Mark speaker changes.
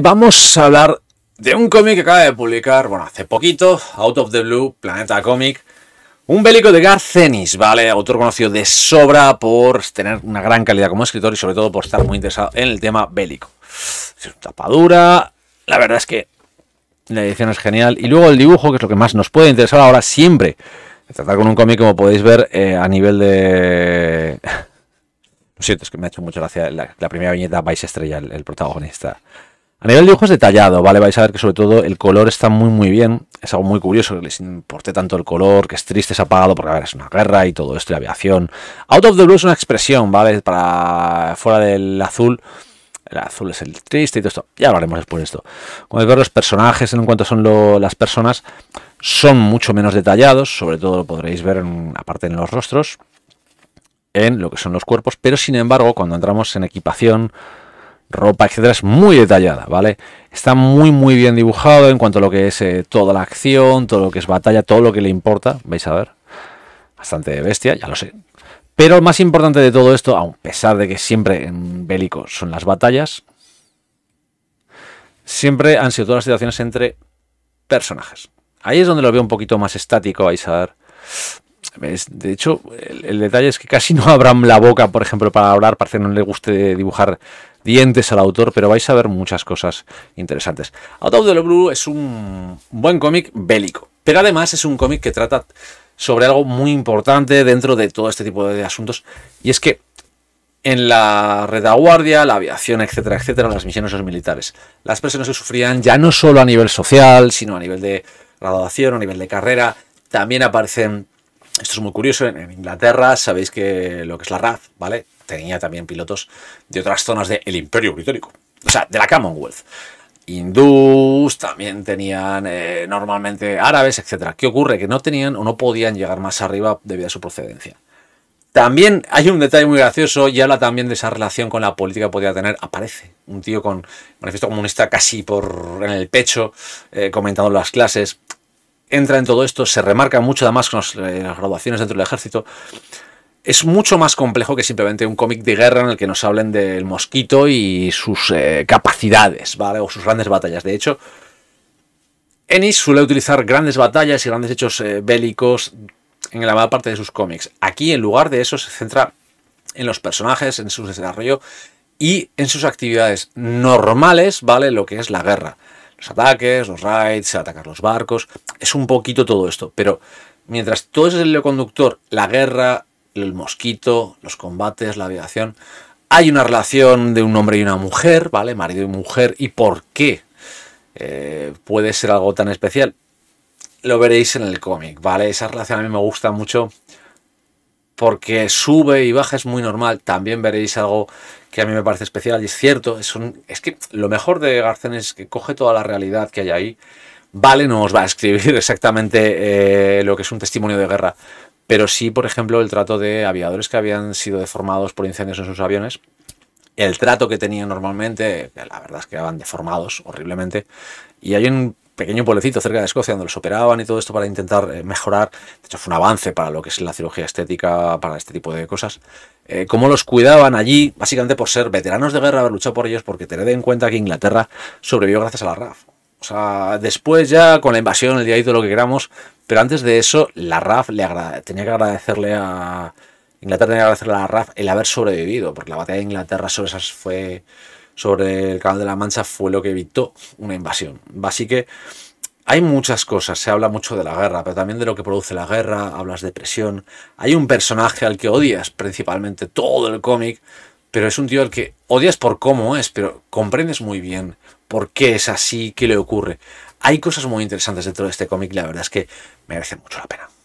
Speaker 1: vamos a hablar de un cómic que acaba de publicar, bueno, hace poquito, Out of the Blue, Planeta cómic, Un bélico de Garcenis, ¿vale? Autor conocido de sobra por tener una gran calidad como escritor y sobre todo por estar muy interesado en el tema bélico. Es tapadura. La verdad es que la edición es genial. Y luego el dibujo, que es lo que más nos puede interesar ahora siempre. Tratar con un cómic, como podéis ver, eh, a nivel de... Lo siento, es que me ha hecho mucha gracia la, primera viñeta Vice Estrella, el protagonista. A nivel de ojos detallado, ¿vale? Vais a ver que sobre todo el color está muy muy bien. Es algo muy curioso que les importe tanto el color, que es triste, es apagado, porque a ver, es una guerra y todo esto, y aviación. Out of the blue es una expresión, ¿vale? Para fuera del azul. El azul es el triste y todo esto. Ya hablaremos después de esto. Cuando ver los personajes, en cuanto son las personas, son mucho menos detallados. Sobre todo lo podréis ver en, aparte en los rostros, en lo que son los cuerpos. Pero sin embargo, cuando entramos en equipación ropa, etcétera, es muy detallada, ¿vale? Está muy, muy bien dibujado en cuanto a lo que es eh, toda la acción, todo lo que es batalla, todo lo que le importa, vais a ver. Bastante bestia, ya lo sé. Pero lo más importante de todo esto, a pesar de que siempre en bélico son las batallas, siempre han sido todas las situaciones entre personajes. Ahí es donde lo veo un poquito más estático, vais a ver de hecho, el, detalle es que casi no abran la boca, por ejemplo, para hablar, parece que no le guste dibujar dientes al autor, pero vais a ver muchas cosas interesantes. Out of the Blue es un buen cómic bélico, pero además es un cómic que trata sobre algo muy importante dentro de todo este tipo de asuntos, y es que en la retaguardia, la aviación, etcétera, etcétera, las misiones militares, las personas que sufrían ya no solo a nivel social, sino a nivel de graduación, a nivel de carrera, también aparecen esto es muy curioso. En Inglaterra sabéis que lo que es la RAF, ¿vale? Tenía también pilotos de otras zonas del Imperio Británico, o sea, de la Commonwealth. Hindús, también tenían eh, normalmente árabes, etc. ¿Qué ocurre? Que no tenían o no podían llegar más arriba debido a su procedencia. También hay un detalle muy gracioso y habla también de esa relación con la política que podía tener. Aparece un tío con manifiesto comunista casi por en el pecho, eh, comentando las clases entra en todo esto, se remarca mucho además con eh, las, graduaciones dentro del ejército. Es mucho más complejo que simplemente un cómic de guerra en el que nos hablen del mosquito y sus eh, capacidades, ¿vale? O sus grandes batallas. De hecho, Ennis suele utilizar grandes batallas y grandes hechos eh, bélicos en la mayor parte de sus cómics. Aquí, en lugar de eso, se centra en los personajes, en su desarrollo y en sus actividades normales, ¿vale? Lo que es la guerra los ataques, los raids, atacar los barcos, es un poquito todo esto, pero mientras todo es el conductor, la guerra, el mosquito, los combates, la aviación, hay una relación de un hombre y una mujer, ¿vale? Marido y mujer, ¿y por qué eh, puede ser algo tan especial? Lo veréis en el cómic, ¿vale? Esa relación a mí me gusta mucho porque sube y baja es muy normal. También veréis algo que a mí me parece especial y es cierto. Es, un, que lo mejor de Garcén es que coge toda la realidad que hay ahí. Vale, no os va a escribir exactamente eh, lo que es un testimonio de guerra, pero sí, por ejemplo, el trato de aviadores que habían sido deformados por incendios en sus aviones. El trato que tenían normalmente, la verdad es que eran deformados horriblemente. Y hay un pequeño pueblecito cerca de Escocia donde los operaban y todo esto para intentar eh, mejorar, de hecho fue un avance para lo que es la cirugía estética, para este tipo de cosas, eh, cómo los cuidaban allí, básicamente por ser veteranos de guerra, haber luchado por ellos, porque tened en cuenta que Inglaterra sobrevivió gracias a la RAF. O sea, después ya con la invasión, el día todo lo que queramos, pero antes de eso, la RAF le tenía que agradecerle a... Inglaterra tenía que agradecerle a la RAF el haber sobrevivido, porque la batalla de Inglaterra sobre esas fue sobre el Canal de la Mancha fue lo que evitó una invasión. Así que hay muchas cosas, se habla mucho de la guerra, pero también de lo que produce la guerra, hablas de presión. Hay un personaje al que odias principalmente todo el cómic, pero es un tío al que odias por cómo es, pero comprendes muy bien por qué es así, qué le ocurre. Hay cosas muy interesantes dentro de este cómic, la verdad es que merece mucho la pena.